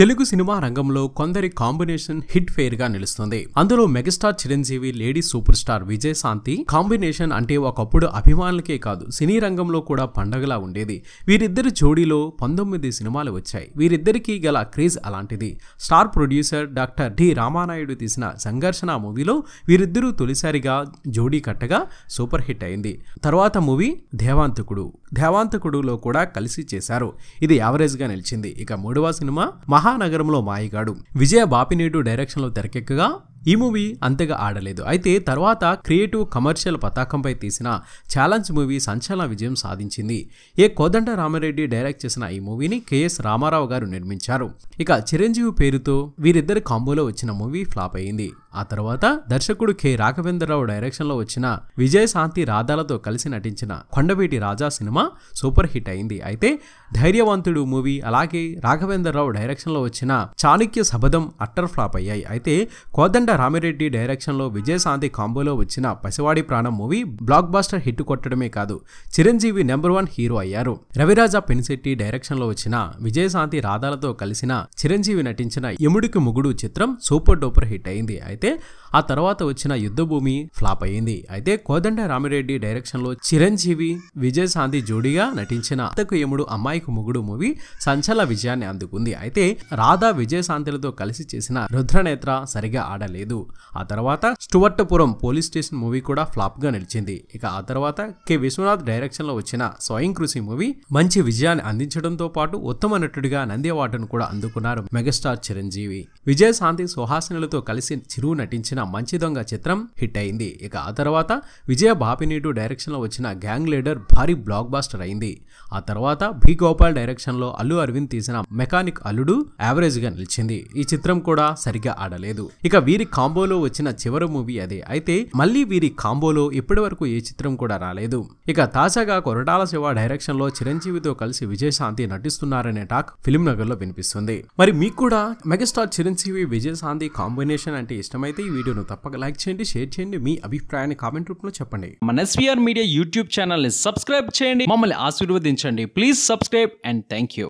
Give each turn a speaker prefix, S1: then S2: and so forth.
S1: Telugu cinema రంగంలో కొందరి combination hit fair గా నిలుస్తుంది అందులో megastar Chiranjeevi lady super star Vijayashanti combination అంటే ఒకప్పుడు అభిమానులకే కాదు సినీ రంగంలో కూడా పండగలా ఉండేది వీరిద్దరి జోడీలో పంతొమ్మిది సినిమాలు వచ్చాయి వీరిద్దరికీ గల క్రేజ్ అలాంటిది star producer doctor D Ramanaidu తీసిన సంఘర్షణ మూవీలో వీరిద్దరూ తొలిసారిగా జోడీ కట్టగా సూపర్ హిట్ అయింది తర్వాత మూవీ దేవాంతకుడు ధ్యావాంతకుడులో కూడా కలిసి చేశారు ఇది యావరేజ్గా నిలిచింది ఇక మూడవ సినిమా మహానగరంలో మాయగాడు విజయ బాపినేడు డైరెక్షన్లో తెరకెక్కగా ఈ మూవీ అంతగా ఆడలేదు అయితే తర్వాత క్రియేటివ్ కమర్షియల్ పతాకంపై తీసిన ఛాలెంజ్ మూవీ సంచలన విజయం సాధించింది ఏ కోదండ రామారెడ్డి డైరెక్ట్ చేసిన ఈ మూవీని కెఎస్ రామారావు గారు నిర్మించారు ఇక చిరంజీవి పేరుతో వీరిద్దరి కాంబోలో వచ్చిన మూవీ ఫ్లాప్ అయింది ఆ తర్వాత దర్శకుడు కె రాఘవేంద్రరావు డైరెక్షన్లో వచ్చిన విజయశాంతి రాధాలతో కలిసి నటించిన Kondaveeti Raja cinema super hit అయింది అయితే ధైర్యవంతుడు మూవీ అలాగే రాఘవేంద్రరావు డైరెక్షన్లో వచ్చిన చాణుక్య శబదం అట్టర్ ఫ్లాప్ అయ్యాయి అయితే కోదండ కోదండ రామిరెడ్డి డైరెక్షన్లో విజయశాంతి కాంబోలో వచ్చిన Pasivadi Pranam movie blockbuster hit కొట్టడమే కాదు చిరంజీవి నెంబర్ వన్ హీరో అయ్యారు రవిరాజ పెనిశెట్టి డైరెక్షన్లో వచ్చిన విజయశాంతి రాధాలతో కలిసిన చిరంజీవి నటించిన యముడికి ముగుడు చిత్రం సూపర్ డూపర్ హిట్ అయింది అయితే ఆ తర్వాత వచ్చిన యుద్ధభూమి ఫ్లాప్ అయింది అయితే కోదండ రామిరెడ్డి డైరెక్షన్లో చిరంజీవి విజయశాంతి జోడీగా నటించిన అత్తకు యముడు అమ్మాయికి ముగుడు మూవీ సంచల విజయాన్ని అందుకుంది అయితే రాధా విజయశాంతిలతో కలిసి చేసిన రుద్రనేత్ర సరిగా ఆడలేదు లేదు ఆ తర్వాత స్టువర్టపురం పోలీస్ స్టేషన్ మూవీ కూడా ఫ్లాప్ గా నిలిచింది ఇక ఆ తర్వాత కె విశ్వనాథ్ డైరెక్షన్ లో వచ్చిన స్వయం కృషి మూవీ మంచి విజయాన్ని అందించడంతో పాటు ఉత్తమ నటుడిగా నంది అవార్డును కూడా అందుకున్నారు మెగాస్టార్ చిరంజీవి విజయశాంతి సుహాసినులతో కలిసి చిరువు నటించిన మంచి దొంగ చిత్రం హిట్ అయింది ఇక ఆ తర్వాత విజయ బాపినీడు లో వచ్చిన గ్యాంగ్ లీడర్ భారీ బ్లాక్ బాస్టర్ అయింది ఆ తర్వాత భీ గోపాల్ డైరెక్షన్ లో అల్లు అరవింద్ తీసిన మెకానిక్ అల్లుడు గా నిలిచింది ఈ చిత్రం కూడా సరిగా ఆడలేదు ఇక వీరి కాంబోలో వచ్చిన చివరి మూవీ అదే అయితే మళ్ళీ వీరి కాంబోలో ఇప్పటి వరకు ఏ చిత్రం కూడా రాలేదు ఇక తాజాగా కొరటాల శివ డైరెక్షన్ లో చిరంజీవితో కలిసి విజయశాంతి నటిస్తున్నారనే టాక్ ఫిలిం నగర్ లో వినిపిస్తుంది మరి మీకు కూడా మెగాస్టార్ చిరంజీవి విజయశాంతి కాంబినేషన్ అంటే ఇష్టమైతే ఈ వీడియోను తప్పక లైక్ చేయండి షేర్ చేయండి మీ అభిప్రాయాన్ని కామెంట్ రూపంలో చెప్పండి మన ఎస్వీఆర్ మీడియా యూట్యూబ్ ఛానల్ ని సబ్స్క్రైబ్ చేయండి మమ్మల్ని ఆశీర్వదించండి please subscribe and thank you